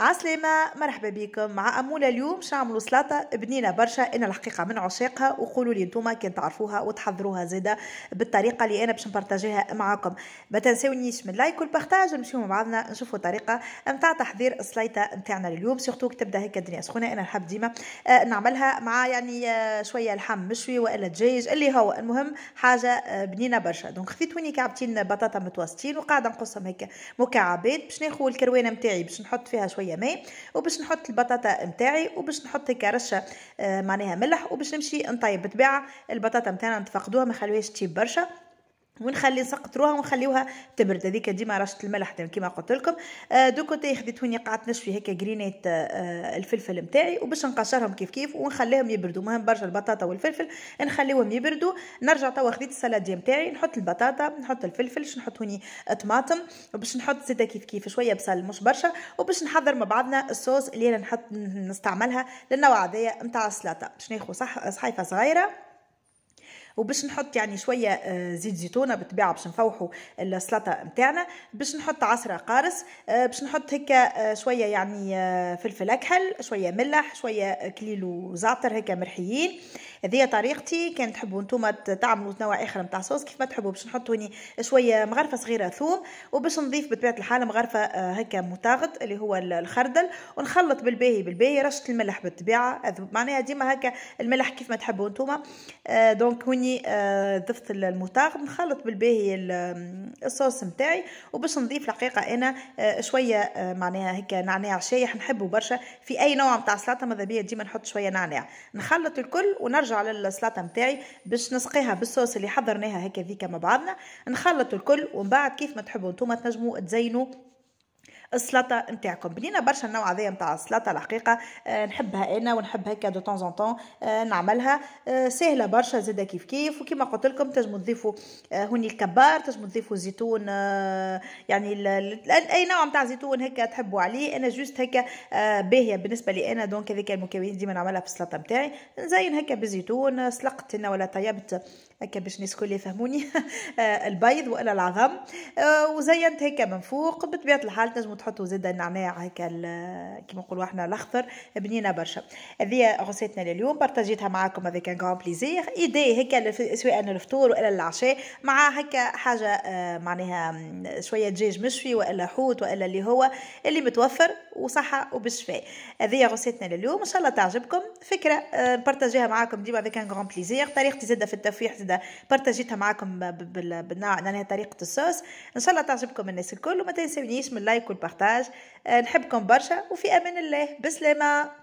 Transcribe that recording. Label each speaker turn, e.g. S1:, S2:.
S1: عسلامة مرحبا بكم مع أمولة اليوم باش نعملوا سلطة بنينة برشا أنا الحقيقة من عشاقها وقولوا لي أنتم كان تعرفوها وتحضروها زادة بالطريقة اللي أنا باش نبارتاجيها معاكم ما تنساونيش من لايك والبارتاج نمشيو مع بعضنا نشوفوا طريقة نتاع تحضير السلطة نتاعنا اليوم سيرتو كي تبدا هكا الدنيا سخونة أنا نحب ديما آه، نعملها مع يعني آه، شوية لحم مشوي وإلا دجاج اللي هو المهم حاجة آه، بنينة برشا دونك خذيت ويني كعبتين بطاطا متوسطين وقاعدة نقصهم هكا مكعبات باش ناخذ الكروانة نتاعي باش نحط فيها شوية شويه ماء وباش نحط البطاطا نتاعي وباش نحط كرشه آه، معناها ملح وباش نمشي نطيب بطبيعه البطاطا نتاعنا نتفقدوها ما خلوهاش تشيب برشا ونخلي نسقطروها ونخليوها تبرد هذيك ديما رشه الملح كيما قلت لكم آه، دوكو دو كوتي خديت قعدت نشفي هكا جرينيت آه، آه، الفلفل نتاعي وباش نقشرهم كيف كيف ونخليهم يبردوا مهم برشا البطاطا والفلفل نخليهم يبردوا نرجع توا خديت السلاديه نتاعي نحط البطاطا نحط الفلفل باش نحط هوني طماطم وباش نحط زيت كيف كيف شويه بصل مش برشا وباش نحضر مع بعضنا الصوص اللي انا نحط نستعملها للنوع هذايا نتاع السلطه باش ناخذ صح صحيفه صغيره وباش نحط يعني شويه آه، زيت زيتونه بالطبيعه باش نفوحوا السلطه نتاعنا باش نحط عصره قارص آه، باش نحط هكا آه، شويه يعني فلفل اكحل شويه ملح شويه كليل وزعتر هكا مرحيين هذه طريقتي كان تحبوا نتوما تعملوا نوع اخر نتاع صوص كيف ما تحبوا باش نحط هوني شويه مغرفه صغيره ثوم وباش نضيف بطبيعه الحال مغرفه آه، هكا متاغد اللي هو الخردل ونخلط بالباهي بالباهي رشه الملح بالطبيعه معناها ديما هكا الملح كيف ما تحبوا نتوما آه، دونك هوني آه، ضفت المتاغد نخلط بالباهي الصوص نتاعي وباش نضيف الحقيقه انا شويه معناها هكا نعناع شايح نحبه برشا في اي نوع نتاع سلطه ماذا بيا ديما نحط شويه نعناع نخلط الكل ونرجع نرجع للسلطه نتاعي باش نسقيها بالصوص اللي حضرناها هكذيك مع بعضنا نخلطوا الكل ومن بعد كيف ما تحبوا نتوما تنجموا تزينوا السلطه نتاعكم بنينا برشا النوع هذا نتاع السلطه الحقيقه آه، نحبها انا ونحب هكا دو طون زون طون نعملها آه، سهله برشا زاده كيف كيف وكما قلت لكم تنجموا تضيفوا آه، هوني الكبار تنجموا تضيفوا زيتون يعني اي نوع نتاع زيتون هكا تحبوا عليه انا جوست هكا باهيه بالنسبه لي انا دونك هذيك المكونات ديما نعملها في السلطه نتاعي نزين هكا بالزيتون سلقت انا ولا طيبت هكا باش الناس الكل يفهموني البيض والا العظم وزينت هكا من فوق بطبيعه الحال تنجموا تحطوا زاد النعناع هكا كيما نقولوا احنا الاخضر بنينه برشا هذه غسيتنا لليوم بارطاجيتها معاكم هذيك ان غون بليزير ايدي هكا سواء الفطور والا العشاء مع هكا حاجه آه، معناها شويه دجاج مشوي والا حوت والا اللي هو اللي متوفر وصحه وبالشفاء هذه غسيتنا لليوم ان شاء الله تعجبكم فكره آه، بارطاجيها معاكم ديما هذيك ان غون بليزير طريقتي زاده في التفويح زاده بارطاجيتها معاكم بالنوع طريقه الصوص ان شاء الله تعجبكم الناس الكل وما تنسونيش من لايك والبارتاج بارتاج آه، نحبكم برشا وفي امان الله بسلامه